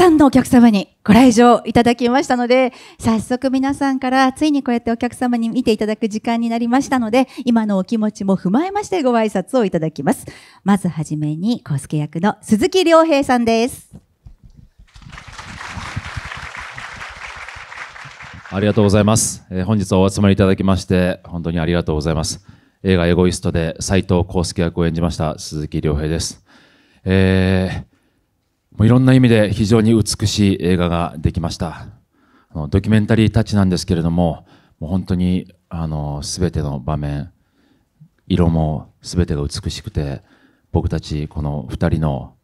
さんのお客様にご来場いただきましたので、早速皆さんからついにこうやってお客様に見ていただく時間になりましたので、今のお気持ちも踏まえましてご挨拶をいただきます。まずはじめに、コ介役の鈴木亮平さんです。ありがとうございます。えー、本日お集まりいただきまして、本当にありがとうございます。映画エゴイストで斎藤康介役を演じました鈴木亮平です。えーもういろんな意味で非常に美しい映画ができましたあのドキュメンタリータッチなんですけれどももう本当にあの全ての場面色も全てが美しくて僕たちこの2人の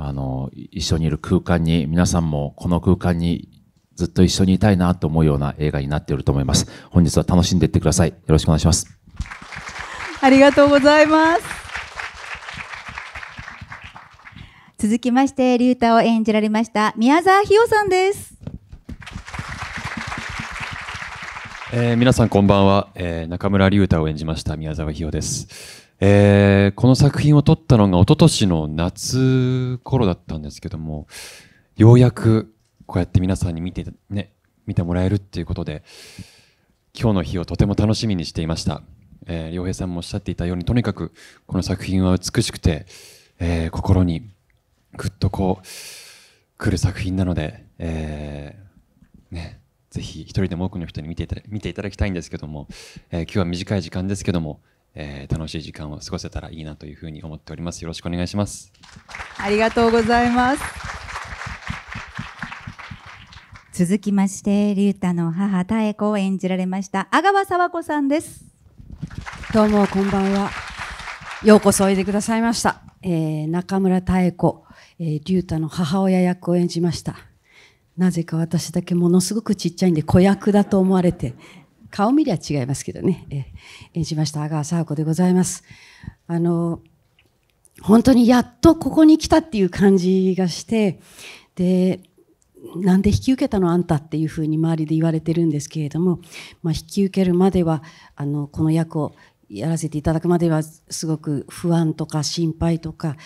あの一緒にいる空間に皆さんもこの空間にずっと一緒にいたいなと思うような映画になっていると思います本日は楽しんでいってくださいよろしくお願いしますありがとうございます続きまして、竜太を演じられました宮沢ひよさんです。えー、皆さんこんばんは、えー、中村竜太を演じました宮沢ひよです、えー、この作品を撮ったのが一昨年の夏頃だったんですけどもようやくこうやって皆さんに見て,、ね、見てもらえるっていうことで今日の日をとても楽しみにしていました、えー、良平さんもおっしゃっていたようにとにかくこの作品は美しくて、えー、心にぐっとこう来る作品なので、えー、ね、ぜひ一人でも多くの人に見ていた見ていただきたいんですけども、えー、今日は短い時間ですけども、えー、楽しい時間を過ごせたらいいなというふうに思っております。よろしくお願いします。ありがとうございます。続きまして、竜太の母、妙子を演じられました、阿川沢子さんです。どうも、こんばんは。ようこそおいでくださいました。えー、中村妙子、えー、竜太の母親役を演じました。なぜか私だけものすごくちっちゃいんで子役だと思われて、顔見りゃ違いますけどね、えー、演じました阿川佐和子でございます。あの、本当にやっとここに来たっていう感じがして、で、なんで引き受けたのあんたっていうふうに周りで言われてるんですけれども、まあ、引き受けるまではあのこの役をやらせていただくまではすごく不安とか心配とか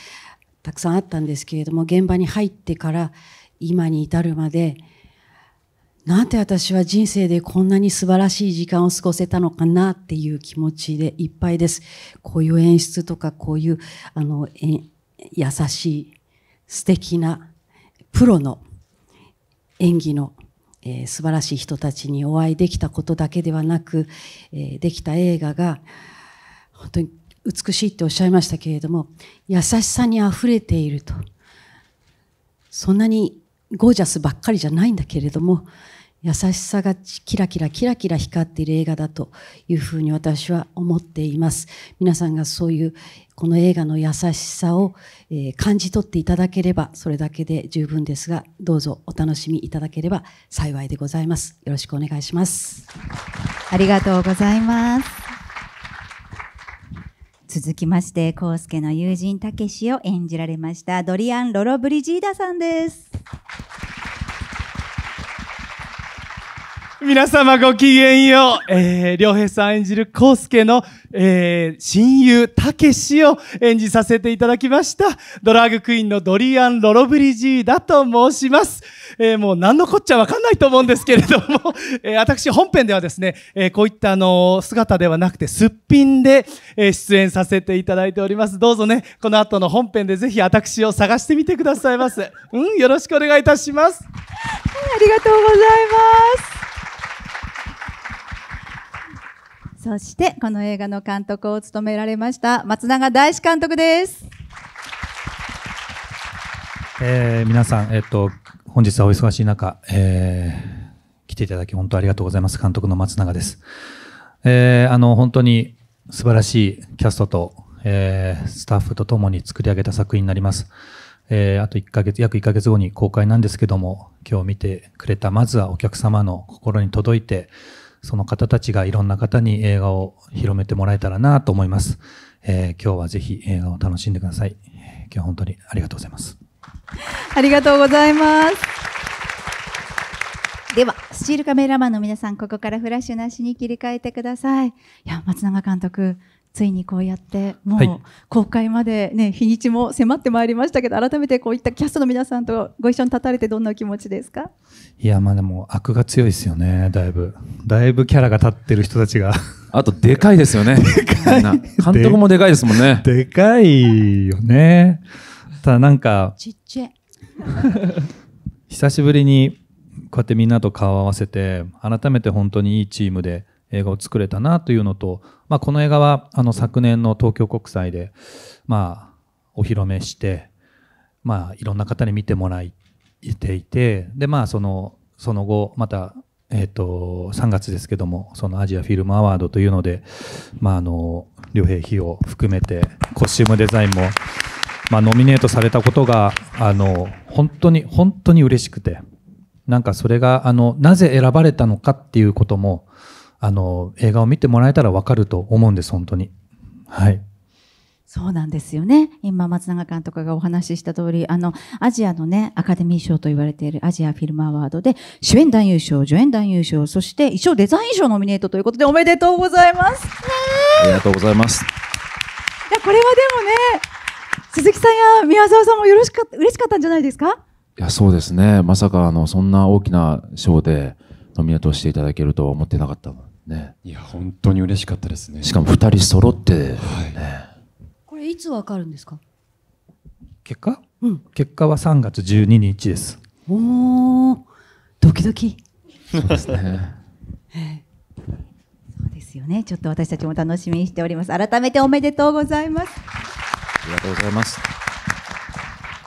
たくさんあったんですけれども現場に入ってから今に至るまでなんて私は人生でこんなに素晴らしい時間を過ごせたのかなっていう気持ちでいっぱいです。こういう演出とかこういうあの優しい素敵なプロの演技のえー、素晴らしい人たちにお会いできたことだけではなく、えー、できた映画が本当に美しいっておっしゃいましたけれども優しさにあふれているとそんなにゴージャスばっかりじゃないんだけれども優しさがキラキラキラキラ光っている映画だというふうに私は思っています皆さんがそういうこの映画の優しさを感じ取っていただければそれだけで十分ですがどうぞお楽しみいただければ幸いでございますよろしくお願いしますありがとうございます続きまして康介の友人たけしを演じられましたドリアン・ロロブリジーダさんです。皆様ごきげんよう。えー、良平さん演じる康介の、えー、親友、たけしを演じさせていただきました。ドラァグクイーンのドリアン・ロロブリジーだと申します。えー、もう何のこっちゃわかんないと思うんですけれども、えー、私本編ではですね、えー、こういったあの姿ではなくて、すっぴんで、えー、出演させていただいております。どうぞね、この後の本編でぜひ私を探してみてくださいませ。うん、よろしくお願いいたします。ありがとうございます。そしてこの映画の監督を務められました松永大志監督です。えー、皆さん、えっと、本日はお忙しい中、えー、来ていただき本当ありがとうございます。監督の松永です。えー、あの、本当に素晴らしいキャストと、えー、スタッフと共に作り上げた作品になります。えー、あと1ヶ月、約1ヶ月後に公開なんですけども、今日見てくれた、まずはお客様の心に届いて、その方たちがいろんな方に映画を広めてもらえたらなと思います。えー、今日はぜひ映画を楽しんでください。今日本当にありがとうございます。ありがとうございます。では、スチールカメラマンの皆さん、ここからフラッシュなしに切り替えてください。いや、松永監督、ついにこうやってもう公開までね、日にちも迫ってまいりましたけど改めてこういったキャストの皆さんとご一緒に立たれてどんなお気持ちですかいやまあでも悪が強いですよねだいぶだいぶキャラが立ってる人たちがあとでかいですよね監督もでかいですもんねでかいよねただなんかちっちゃい久しぶりにこうやってみんなと顔を合わせて改めて本当にいいチームで映画を作れたなというのと、まあ、この映画はあの昨年の東京国際で、まあ、お披露目して、まあ、いろんな方に見てもらえていてで、まあ、そのその後また、えーと、3月ですけどもそのアジアフィルムアワードというので、まあ、両兵費を含めてコスチュームデザインも、まあ、ノミネートされたことがあの本当に本当に嬉しくてなんかそれがあのなぜ選ばれたのかっていうこともあの映画を見てもらえたら分かると思うんです本当に。はいそうなんですよね。今、松永監督がお話しした通り、あの、アジアのね、アカデミー賞と言われているアジアフィルムアワードで、主演男優賞、助演男優賞、そして衣装デザイン賞ノミネートということで、おめでとうございます。ありがとうございます。いや、これはでもね、鈴木さんや宮沢さんもよろしかった嬉しかったんじゃないですかいや、そうですね。まさか、あの、そんな大きな賞でノミネートしていただけるとは思ってなかったのね、いや本当に嬉しかったですねしかも2人揃って、ね、はい、これいつわかるんですか結果、うん、結果は3月12日ですおおドキドキそうですね、えー、そうですよねちょっと私たちも楽しみにしております改めておめでとうございますありがとうございます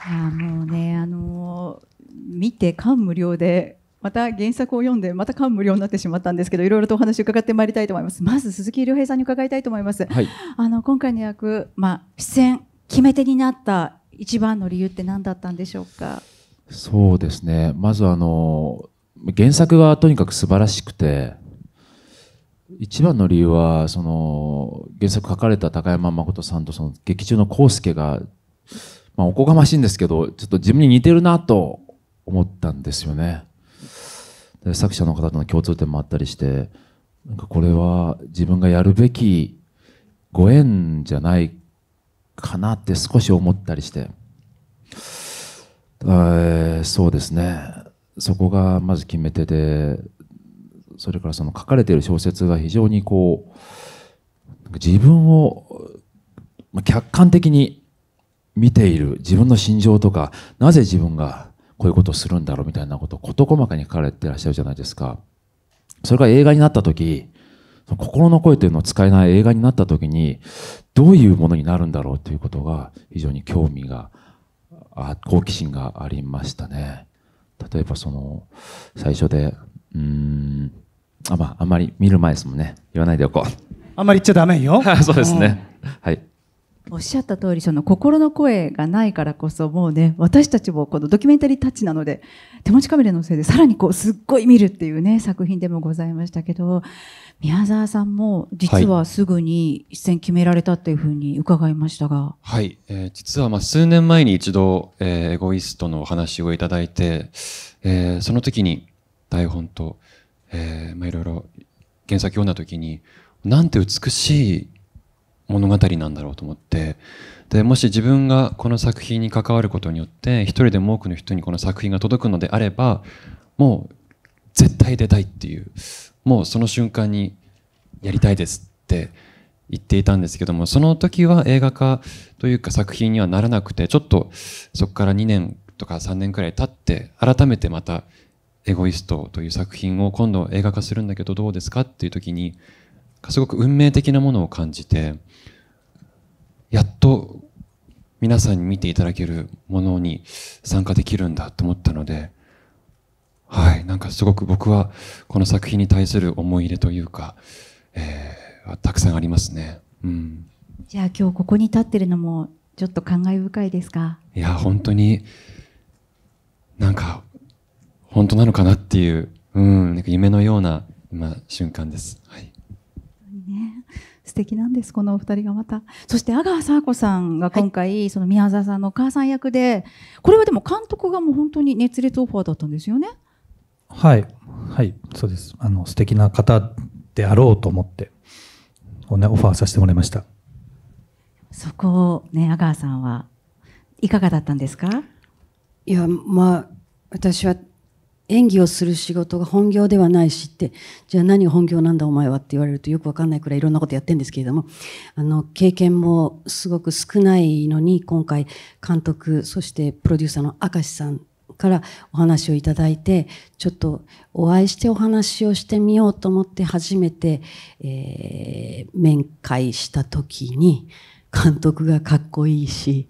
いやもうねあのー、見て感無量でまた原作を読んでまた感無量になってしまったんですけどいろいろとお話を伺ってまいりたいと思いますまず鈴木亮平さんに伺いたいと思います、はい、あの今回の役、まあ、出演決め手になった一番の理由って何だったんでしょうかそうですねまずあの原作がとにかく素晴らしくて一番の理由はその原作書かれた高山誠さんとその劇中の康介が、まあ、おこがましいんですけどちょっと自分に似てるなと思ったんですよね。作者の方との共通点もあったりしてなんかこれは自分がやるべきご縁じゃないかなって少し思ったりして、えー、そうですねそこがまず決め手でそれからその書かれている小説が非常にこう自分を客観的に見ている自分の心情とかなぜ自分がこういうことをするんだろうみたいなことを事細かに書かれてらっしゃるじゃないですかそれが映画になった時心の声というのを使えない映画になった時にどういうものになるんだろうということが非常に興味が好奇心がありましたね例えばその最初でうんあまああんまり見る前ですもんね言わないでおこうあんまり言っちゃダメよ そうですね、うん、はいおっしゃった通り、その心の声がないからこそ、もうね、私たちもこのドキュメンタリータッチなので、手持ちカメラのせいでさらにこう、すっごい見るっていうね、作品でもございましたけど、宮沢さんも実はすぐに出演決められたっていうふうに伺いましたが。はい、えー、実はまあ数年前に一度、えー、エゴイストのお話をいただいて、えー、その時に台本と、えー、まあいろいろ原作読んだ時に、なんて美しい物語なんだろうと思ってでもし自分がこの作品に関わることによって一人でも多くの人にこの作品が届くのであればもう絶対出たいっていうもうその瞬間にやりたいですって言っていたんですけどもその時は映画化というか作品にはならなくてちょっとそこから2年とか3年くらい経って改めてまた「エゴイスト」という作品を今度映画化するんだけどどうですかっていう時にすごく運命的なものを感じてやっと皆さんに見ていただけるものに参加できるんだと思ったのではいなんかすごく僕はこの作品に対する思い入れというか、えー、たくさんありますね。うん、じゃあ今日ここに立ってるのもちょっと感慨深いですかいや本当になんか本当なのかなっていう、うん、なんか夢のような今瞬間です。はい素敵なんですこのお二人がまたそして阿川佐和子さんが今回、はい、その宮沢さんのお母さん役でこれはでも監督がもう本当に熱烈オファーだったんですよねはいはいそうですあの素敵な方であろうと思ってオファーさせてもらいましたそこをね阿川さんはいかがだったんですかいやまあ私は演技をする仕事が本業ではないしってじゃあ何本業なんだお前はって言われるとよくわかんないくらいいろんなことやってるんですけれどもあの経験もすごく少ないのに今回監督そしてプロデューサーの明石さんからお話をいただいてちょっとお会いしてお話をしてみようと思って初めて、えー、面会した時に。監督がかっこいいし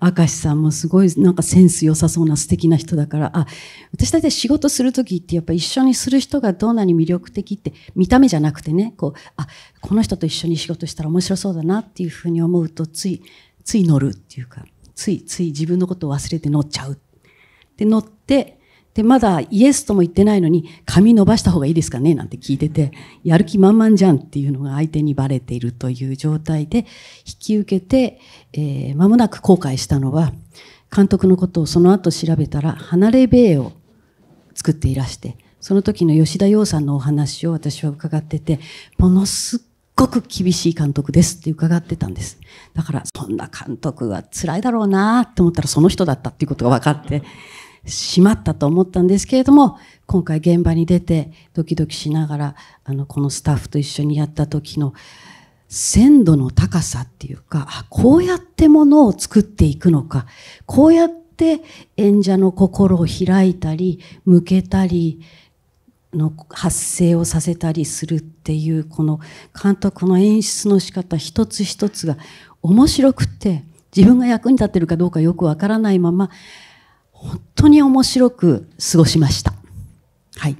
明石さんもすごいなんかセンス良さそうな素敵な人だからあ私だって仕事する時ってやっぱ一緒にする人がどんなに魅力的って見た目じゃなくてねこうあこの人と一緒に仕事したら面白そうだなっていうふうに思うとついつい乗るっていうかついつい自分のことを忘れて乗っちゃう。で乗ってで、まだイエスとも言ってないのに、髪伸ばした方がいいですかねなんて聞いてて、やる気満々じゃんっていうのが相手にバレているという状態で、引き受けて、えー、間もなく後悔したのは、監督のことをその後調べたら、離れ米を作っていらして、その時の吉田洋さんのお話を私は伺ってて、ものすっごく厳しい監督ですって伺ってたんです。だから、そんな監督は辛いだろうなって思ったら、その人だったっていうことが分かって、しまったと思ったんですけれども今回現場に出てドキドキしながらあのこのスタッフと一緒にやった時の鮮度の高さっていうかあこうやってものを作っていくのかこうやって演者の心を開いたり向けたりの発声をさせたりするっていうこの監督の演出の仕方一つ一つが面白くって自分が役に立ってるかどうかよくわからないまま本当に面白く過ごしました。はい。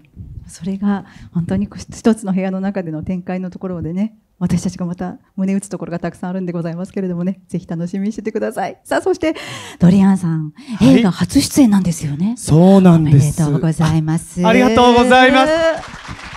それが本当に一つの部屋の中での展開のところでね、私たちがまた胸打つところがたくさんあるんでございますけれどもね、ぜひ楽しみにしててください。さあ、そして、ドリアンさん、はい、映画初出演なんですよね。そうなんです。おめでとうございます。ありがとうございます。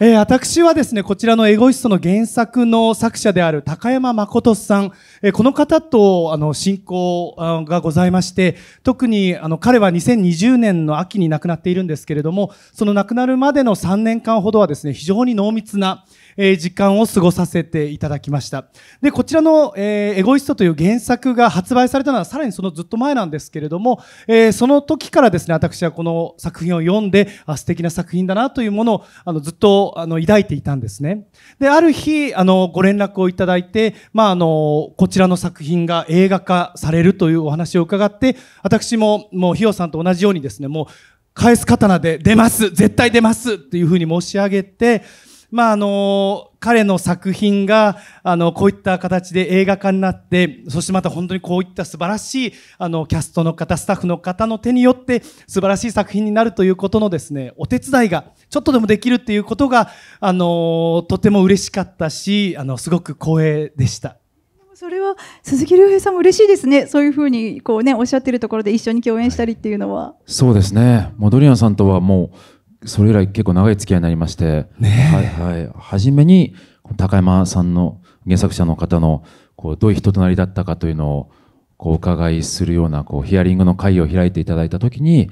えー、私はですね、こちらのエゴイストの原作の作者である高山誠さん、えー、この方と、あの、信仰がございまして、特に、あの、彼は2020年の秋に亡くなっているんですけれども、その亡くなるまでの3年間ほどはですね、非常に濃密な、え時間を過ごさせていただきました。で、こちらの、えエゴイストという原作が発売されたのはさらにそのずっと前なんですけれども、えその時からですね、私はこの作品を読んで、あ、素敵な作品だなというものを、あの、ずっと、あの、抱いていたんですね。で、ある日、あの、ご連絡をいただいて、まあ、あの、こちらの作品が映画化されるというお話を伺って、私も、もう、ひよさんと同じようにですね、もう、返す刀で出ます絶対出ますっていうふうに申し上げて、まあ、あの、彼の作品が、あの、こういった形で映画化になって、そしてまた本当にこういった素晴らしい、あの、キャストの方、スタッフの方の手によって素晴らしい作品になるということのですね、お手伝いがちょっとでもできるっていうことが、あの、とても嬉しかったし、あの、すごく光栄でした。それは鈴木亮平さんも嬉しいですね、そういうふうにこう、ね、おっしゃってるところで一緒に共演したりっていうのは。はい、そうですね、もうドリアンさんとはもうそれ以来結構長い付き合いになりまして、はいはい、初めに高山さんの原作者の方のこうどういう人となりだったかというのをこう伺いするようなこうヒアリングの会を開いていただいたときに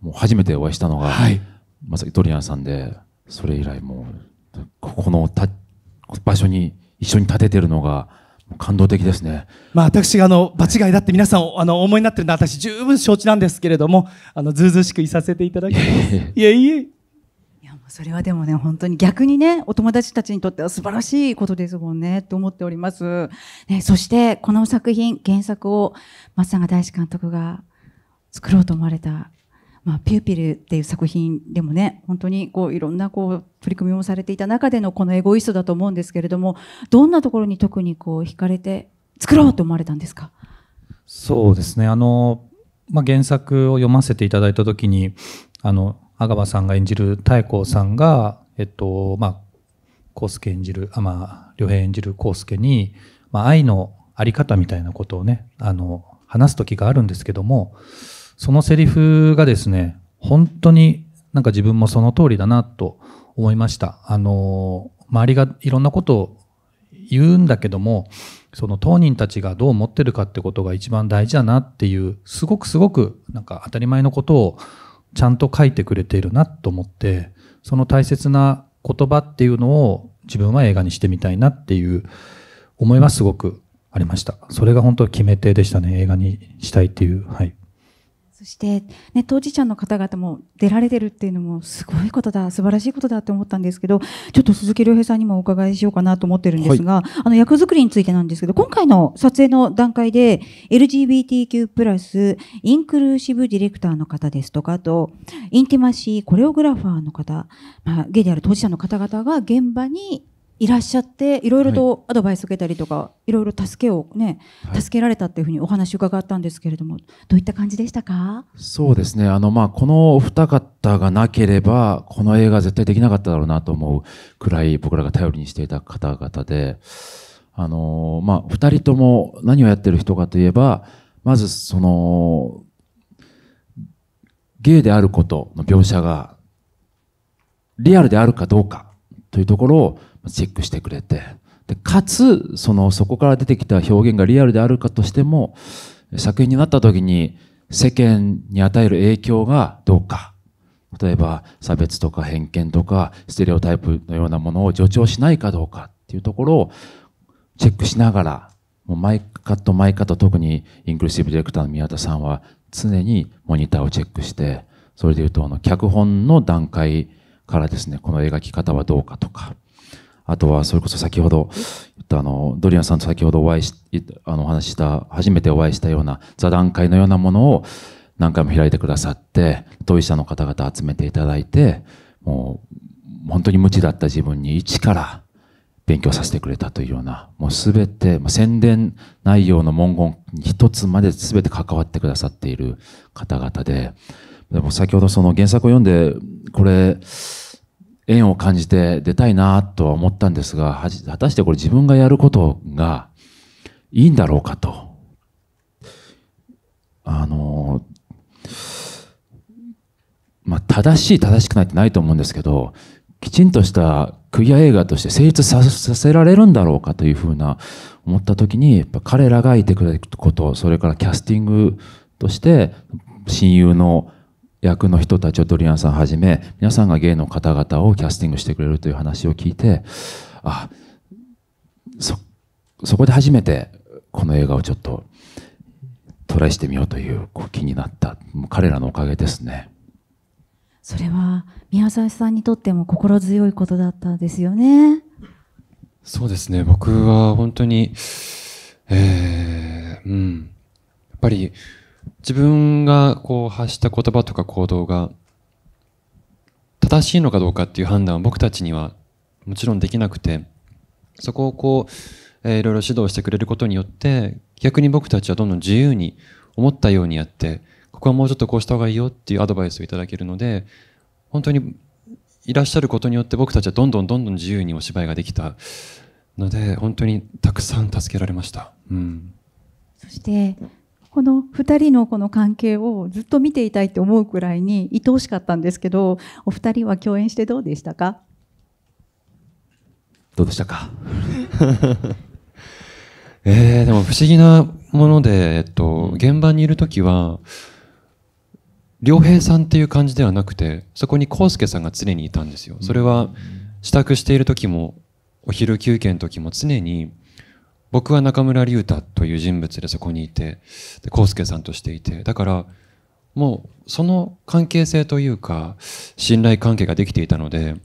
もう初めてお会いしたのが、はい、まさきドリアンさんでそれ以来もうここのた場所に一緒に立ててるのが感動的ですね、まあ、私があの場違いだって皆さんあの思いになってるのは私十分承知なんですけれどもあのずうずしくいさせていただきます。いえいえそれはでもね本当に逆にねお友達たちにとっては素晴らしいことですもんねと思っております、ね、そしてこの作品原作を松永大志監督が作ろうと思われたまあ、ピューピルっていう作品でもね、本当にこういろんなこう取り組みもされていた中でのこのエゴイストだと思うんですけれども、どんなところに特にこう惹かれて作ろうと思われたんですかそうですね。あの、まあ、原作を読ませていただいたきに、あの、阿川さんが演じる妙子さんが、えっと、まあ、康介演じる、あ、まあ、良平演じる康介に、まあ、愛のあり方みたいなことをね、あの、話す時があるんですけども、そのセリフがですね、本当になんか自分もその通りだなと思いました。あの、周りがいろんなことを言うんだけども、その当人たちがどう思ってるかってことが一番大事だなっていう、すごくすごくなんか当たり前のことをちゃんと書いてくれているなと思ってその大切な言葉っていうのを自分は映画にしてみたいなっていう思いはすごくありましたそれが本当決め手でしたね映画にしたいっていうはいそして、ね、当事者の方々も出られてるっていうのもすごいことだ素晴らしいことだって思ったんですけどちょっと鈴木亮平さんにもお伺いしようかなと思ってるんですが、はい、あの役作りについてなんですけど今回の撮影の段階で LGBTQ+ インクルーシブディレクターの方ですとかあとインティマシーコレオグラファーの方、まあ、ゲイである当事者の方々が現場にいらっしゃっていろいろとアドバイスを受けたりとか、い、ろいろ助けをね、助けられたっていうふうにお話伺ったんですけれどもどういった感じでしたかそうですねあの、まあ、このお二方がなければこの映画絶対できなかっただろうなと思うくらい僕らが頼りにしていた方々であの、まあ、二人とも何をやってる人かといえばまずそのゲイであることの描写がリアルであるかどうかというところをチェックしてくれてでかつそのそこから出てきた表現がリアルであるかとしても作品になった時に世間に与える影響がどうか例えば差別とか偏見とかステレオタイプのようなものを助長しないかどうかっていうところをチェックしながらもうマイカットマイカット特にインクルーシブディレクターの宮田さんは常にモニターをチェックしてそれで言うとあの脚本の段階からですねこの描き方はどうかとかあとはそれこそ先ほど言ったあのドリアンさんと先ほどお会いしあのお話した初めてお会いしたような座談会のようなものを何回も開いてくださって当事者の方々集めていただいてもう本当に無知だった自分に一から勉強させてくれたというようなもう全て、宣伝内容の文言一つまで全て関わってくださっている方々ででも先ほどその原作を読んでこれ縁を感じて出たいなとは思ったんですが、果たしてこれ自分がやることがいいんだろうかと。あの、まあ、正しい正しくないってないと思うんですけど、きちんとしたクリア映画として成立させられるんだろうかというふうな思った時に、やっぱ彼らがいてくれること、それからキャスティングとして親友の役の人たちをドリアンさんはじめ皆さんが芸の方々をキャスティングしてくれるという話を聞いてあそそこで初めてこの映画をちょっとトライしてみようという気になった彼らのおかげですねそれは宮崎さんにとっても心強いことだったんですよねそうですね僕は本当にえー、うんやっぱり自分がこう発した言葉とか行動が正しいのかどうかっていう判断は僕たちにはもちろんできなくて、そこをこう、えー、いろいろ指導してくれることによって、逆に僕たちはどんどん自由に思ったようにやって、ここはもうちょっとこうした方がいいよっていうアドバイスをいただけるので、本当にいらっしゃることによって僕たちはどんどんどんどん自由にお芝居ができたので、本当にたくさん助けられました。うん、そして、この2人のこの関係をずっと見ていたいって思うくらいに愛おしかったんですけどお二人は共演してどうでしたかどうでしたか えー、でも不思議なもので、えっと、現場にいる時は良平さんっていう感じではなくてそこに康介さんが常にいたんですよ。それは支度している時もお昼休憩の時も常に僕は中村隆太という人物でそこにいて、で、康介さんとしていて、だから、もうその関係性というか、信頼関係ができていたので、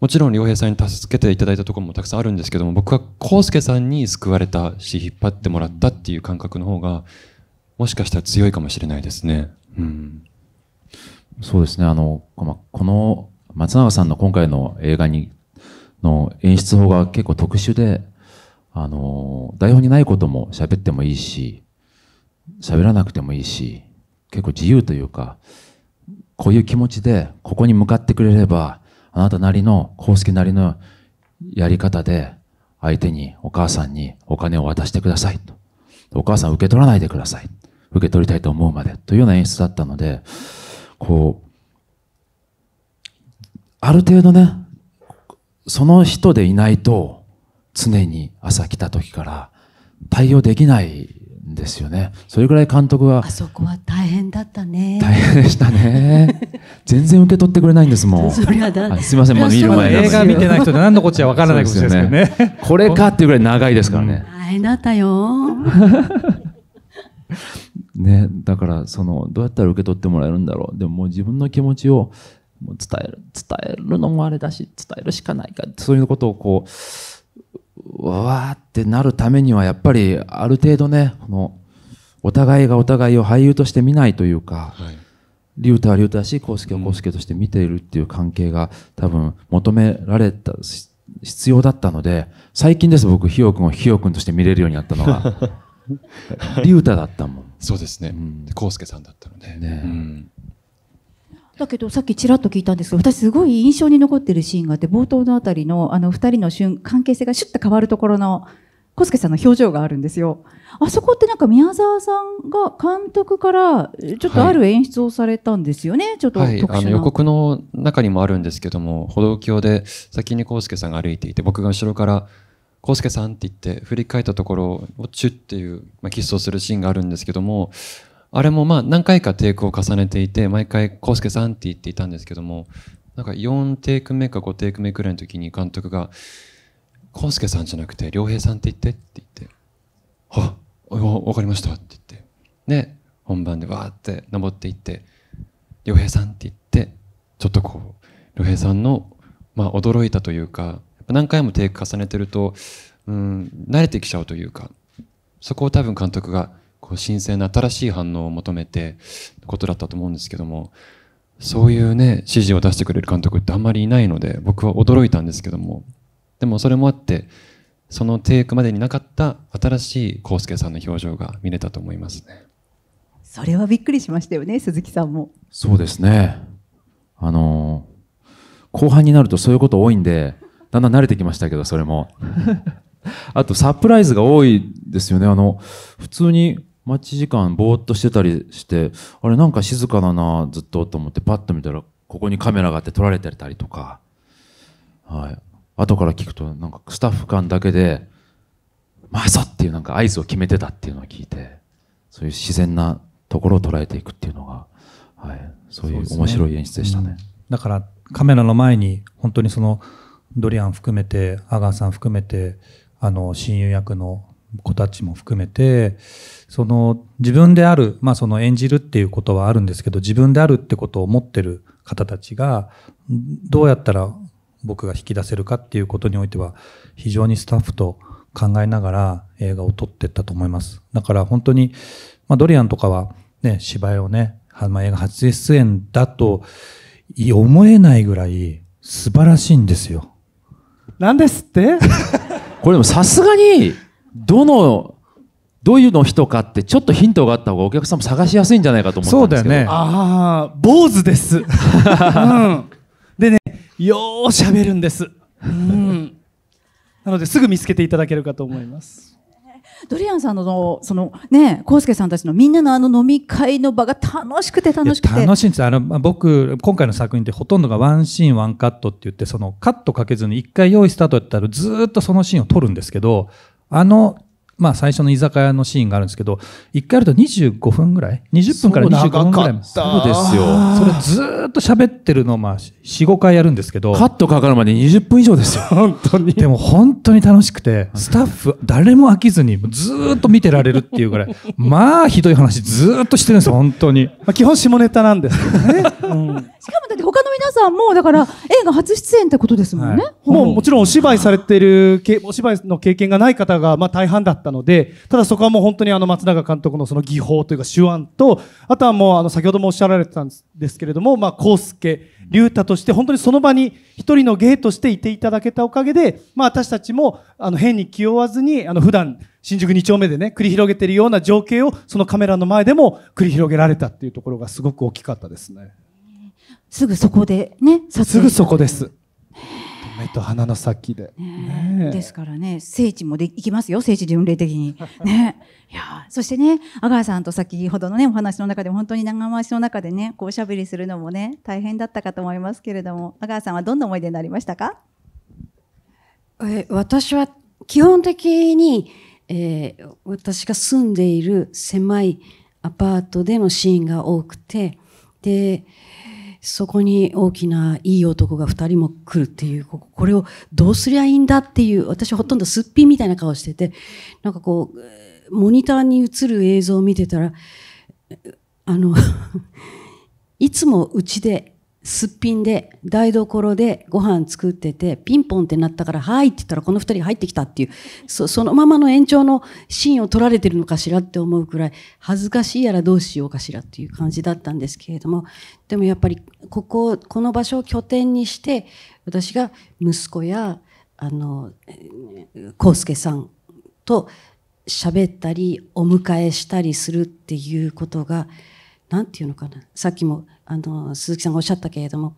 もちろん良平さんに助けていただいたところもたくさんあるんですけども、僕は康介さんに救われたし、引っ張ってもらったっていう感覚の方が、もしかしたら強いかもしれないですね。うん。そうですね、あの、この松永さんの今回の映画に、の演出法が結構特殊で、あの、台本にないことも喋ってもいいし、喋らなくてもいいし、結構自由というか、こういう気持ちでここに向かってくれれば、あなたなりの、公式なりのやり方で、相手に、お母さんにお金を渡してくださいと。お母さん受け取らないでください。受け取りたいと思うまで。というような演出だったので、こう、ある程度ね、その人でいないと、常に朝来た時から対応できないんですよねそれぐらい監督はあそこは大変だったね大変でしたね全然受け取ってくれないんですもんそりゃだすみませんまだ見る前映画見てない人で何のこっちゃわからないですよね、これかっていうぐらい長いですからね、大変だったよ ねだからそのどうやったら受け取ってもらえるんだろうでももう自分の気持ちをもう伝える伝えるのもあれだし伝えるしかないかそういうことをこうわーってなるためにはやっぱりある程度ねこのお互いがお互いを俳優として見ないというか、はい、竜太は竜太だし康介は康介として見ているっていう関係が多分求められた必要だったので最近です僕ひよくんをひよくんとして見れるようになったのは竜太だったもんそうですね康介、うん、さんだったので、ね、ねうん、だけどさっきちらっと聞いたんですけど私すごい印象に残ってるシーンがあって冒頭のあたりのあの2人の瞬関係性がシュッと変わるところの小助さんの表情があるんですよあそこってなんか宮沢さんが監督からちょっとある演出をされたんですよね、はい、ちょっと、はい、あの予告の中にもあるんですけども歩道橋で先に浩介さんが歩いていて僕が後ろから「浩介さん」って言って振り返ったところをチュッっていう、まあ、キスをするシーンがあるんですけどもあれもまあ何回かテイクを重ねていて毎回「コ介スケさん」って言っていたんですけどもなんか4テイク目か5テイク目くらいの時に監督が「コ介スケさんじゃなくて良平さんって言って」って言って「はっ分かりました」って言ってで本番でわーって登っていって「良平さん」って言ってちょっとこう良平さんのまあ驚いたというか何回もテイク重ねてるとうん慣れてきちゃうというかそこを多分監督が「こう新鮮な新しい反応を求めてことだったと思うんですけどもそういうね指示を出してくれる監督ってあんまりいないので僕は驚いたんですけどもでもそれもあってそのテイクまでになかった新しい康介さんの表情が見れたと思いますねそれはびっくりしましたよね鈴木さんもそうですねあの後半になるとそういうこと多いんでだんだん慣れてきましたけどそれも あとサプライズが多いですよね。あの、普通に待ち時間ぼーっとしてたりしてあれなんか静かだなずっとと思ってパッと見たらここにカメラがあって撮られてたりとか、はい、後から聞くとなんかスタッフ間だけで「まさっていうなんか合図を決めてたっていうのを聞いてそういう自然なところを捉えていくっていうのが、はい、そういう面白い演出でしたね。ねうん、だからカメラの前に本当にそのドリアン含めてアガーさん含めてあの親友役の子たちも含めてその自分である、まあ、その演じるっていうことはあるんですけど自分であるってことを思ってる方たちがどうやったら僕が引き出せるかっていうことにおいては非常にスタッフと考えながら映画を撮ってったと思いますだから本当に、まあ、ドリアンとかは、ね、芝居をね、まあ、映画初出演だと思えないぐらい素晴らしいんですよなんですって これでもさすがにどのどういうの人かってちょっとヒントがあった方がお客さんも探しやすいんじゃないかと思ったんですけどそうだよねああ坊主です、うん、でねようしゃべるんです、うん、なのですぐ見つけていただけるかと思いますドリアンさんのそのね康介さんたちのみんなのあの飲み会の場が楽しくて楽しくて楽しいんですあの僕今回の作品ってほとんどがワンシーンワンカットって言ってそのカットかけずに一回用意スタートやったらずっとそのシーンを撮るんですけどあの、まあ、最初の居酒屋のシーンがあるんですけど1回やると25分ぐらい20分から25分ぐらいそうですよそれずっと喋ってるのまあ、45回やるんですけどカットかかるまで20分以上ですよ 本当にでも本当に楽しくてスタッフ誰も飽きずにずっと見てられるっていうぐらい まあひどい話ずっとしてるんですよ本当に、まあ、基本下ネタなんですけどね もだって他の皆さんもだから映画初出演ってことですもんね、はい、もうもちろんお芝居されてるけお芝居の経験がない方がまあ大半だったのでただそこはもう本当にあの松永監督のその技法というか手腕とあとはもうあの先ほどもおっしゃられてたんですけれどもまあ康介龍太として本当にその場に一人の芸としていていただけたおかげでまあ私たちもあの変に気負わずにあの普段新宿2丁目でね繰り広げているような情景をそのカメラの前でも繰り広げられたっていうところがすごく大きかったですね。すぐそこでねすぐそこです目と鼻の先で、ね、ですからね聖地もで行きますよ聖地巡礼的に、ね、いやそしてね阿川さんと先ほどのねお話の中で本当に長回しの中でねこうおしゃべりするのもね大変だったかと思いますけれども阿川さんはどんな思い出になりましたかえ私は基本的に、えー、私が住んでいる狭いアパートでのシーンが多くてで、そこに大きないい男が2人も来るっていう、これをどうすりゃいいんだっていう、私ほとんどすっぴんみたいな顔してて、なんかこう、モニターに映る映像を見てたら、あの いつもうちですっぴんで、台所でご飯作ってて、ピンポンってなったから、はいって言ったらこの二人入ってきたっていう、そそのままの延長のシーンを撮られてるのかしらって思うくらい、恥ずかしいやらどうしようかしらっていう感じだったんですけれども、でもやっぱり、ここ、この場所を拠点にして、私が息子や、あの、康介さんと喋ったり、お迎えしたりするっていうことが、何て言うのかなさっきもあの鈴木さんがおっしゃったけれども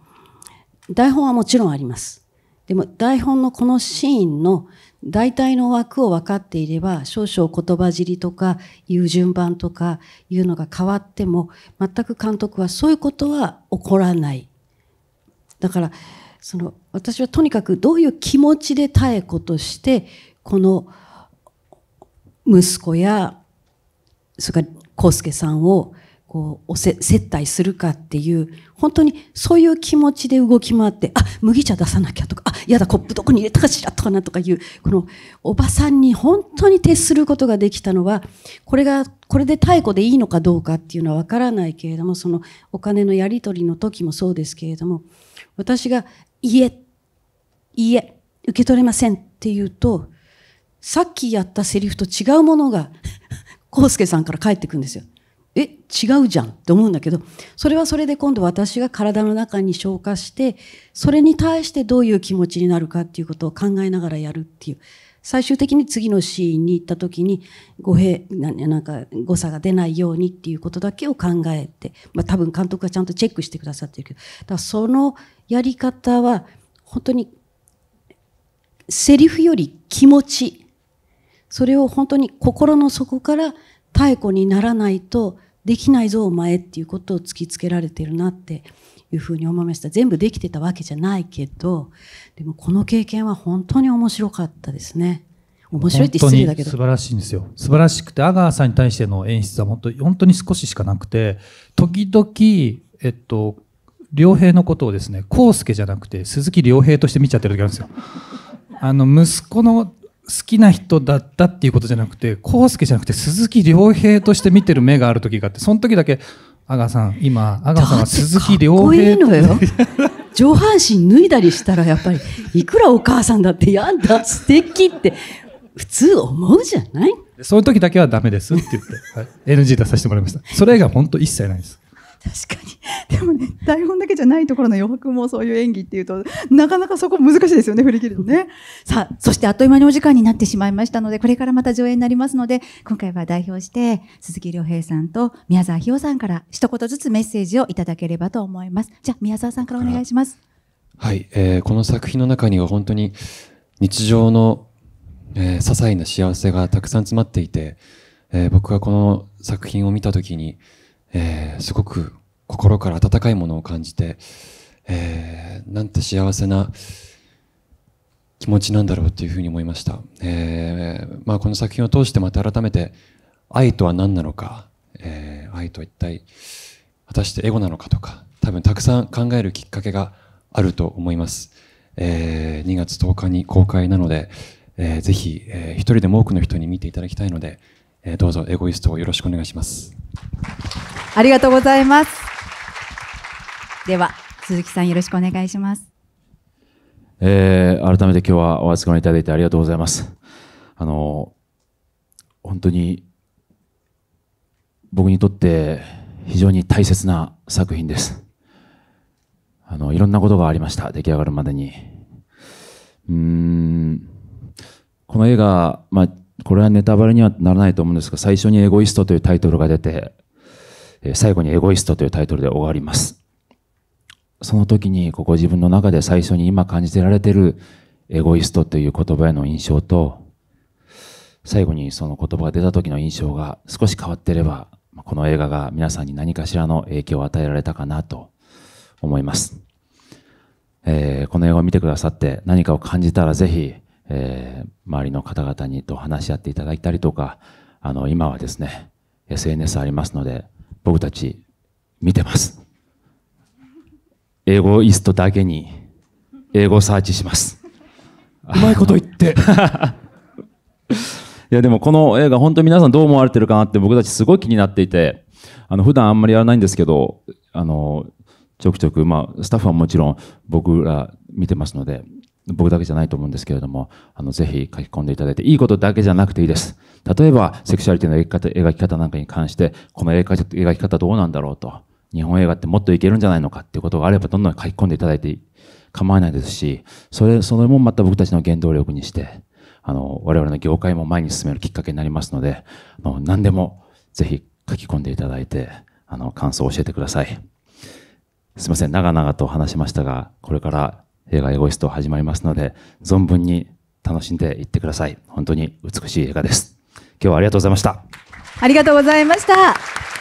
台本はもちろんありますでも台本のこのシーンの大体の枠を分かっていれば少々言葉尻とか言う順番とかいうのが変わっても全く監督はそういうことは起こらないだからその私はとにかくどういう気持ちで妙子としてこの息子やそれから康介さんをこう、おせ、接待するかっていう、本当にそういう気持ちで動き回って、あ、麦茶出さなきゃとか、あ、やだ、コップどこに入れたかしらとかなとかいう、この、おばさんに本当に徹することができたのは、これが、これで太鼓でいいのかどうかっていうのはわからないけれども、その、お金のやり取りの時もそうですけれども、私が、いえ、いえ、受け取れませんって言うと、さっきやったセリフと違うものが、康介さんから返ってくるんですよ。え違うじゃんって思うんだけどそれはそれで今度私が体の中に消化してそれに対してどういう気持ちになるかっていうことを考えながらやるっていう最終的に次のシーンに行った時に語弊なんか誤差が出ないようにっていうことだけを考えて、まあ、多分監督がちゃんとチェックしてくださってるけどだからそのやり方は本当にセリフより気持ちそれを本当に心の底から太古にならないとできないぞお前っていうことを突きつけられてるなっていうふうに思いました全部できてたわけじゃないけどでもこの経験は本当に面白かったですね面白いって失礼だけど素晴らしいんですよ素晴らしくて阿川さんに対しての演出は本当本当に少ししかなくて時々えっと良平のことをですね康介じゃなくて鈴木良平として見ちゃってる時あるんですよあの息子の好きな人だったっていうことじゃなくて康介じゃなくて鈴木亮平として見てる目がある時があってその時だけ「阿川さん今阿川さんは鈴木亮平」ってかっこいいのよ上半身脱いだりしたらやっぱりいくらお母さんだってやんだ素敵って普通思うじゃないそういう時だけはダメですって言って、はい、NG 出させてもらいましたそれ以外本当一切ないです確かにでもね台本だけじゃないところの余白もそういう演技っていうとなかなかそこ難しいですよね振り切るのね さあそしてあっという間にお時間になってしまいましたのでこれからまた上演になりますので今回は代表して鈴木亮平さんと宮沢ひおさんから一言ずつメッセージをいただければと思いますじゃあ宮沢さんからお願いしますはい、えー、この作品の中には本当に日常の、えー、些細な幸せがたくさん詰まっていて、えー、僕がこの作品を見た時にえー、すごく心から温かいものを感じて、えー、なんて幸せな気持ちなんだろうというふうに思いました、えー、まあ、この作品を通してまた改めて愛とは何なのか、え愛とは一体果たしてエゴなのかとか多分たくさん考えるきっかけがあると思います、え2月10日に公開なので、えー、ぜひ、えー、一人でも多くの人に見ていただきたいので、えー、どうぞエゴイストをよろしくお願いします。ありがとうございます。では、鈴木さんよろしくお願いします。えー、改めて今日はお集まりいただいてありがとうございます。あの、本当に僕にとって非常に大切な作品です。あの、いろんなことがありました。出来上がるまでに。うん、この映画、まあ、これはネタバレにはならないと思うんですが、最初にエゴイストというタイトルが出て、最後にエゴイストというタイトルで終わります。その時に、ここ自分の中で最初に今感じてられてるエゴイストという言葉への印象と、最後にその言葉が出た時の印象が少し変わってれば、この映画が皆さんに何かしらの影響を与えられたかなと思います。えー、この映画を見てくださって何かを感じたらぜひ、えー、周りの方々にと話し合っていただいたりとか、あの、今はですね、SNS ありますので、僕たち見てます。英語イストだけに英語サーチします。うまいこと言って。いやでもこの映画本当に皆さんどう思われてるかなって僕たちすごい気になっていてあの普段あんまりやらないんですけどあのちょくちょく、まあ、スタッフはもちろん僕ら見てますので僕だけじゃないと思うんですけれども、あのぜひ書き込んでいただいて、いいことだけじゃなくていいです。例えば、セクシュアリティの描き方描き方なんかに関して、この描き描き方どうなんだろうと、日本映画ってもっといけるんじゃないのかっていうことがあれば、どんどん書き込んでいただいて構わないですし、それ、それもまた僕たちの原動力にして、あの、我々の業界も前に進めるきっかけになりますので、あの何でもぜひ書き込んでいただいて、あの、感想を教えてください。すいません、長々と話しましたが、これから映画エゴイスト始まりますので、存分に楽しんでいってください。本当に美しい映画です。今日はありがとうございました。ありがとうございました。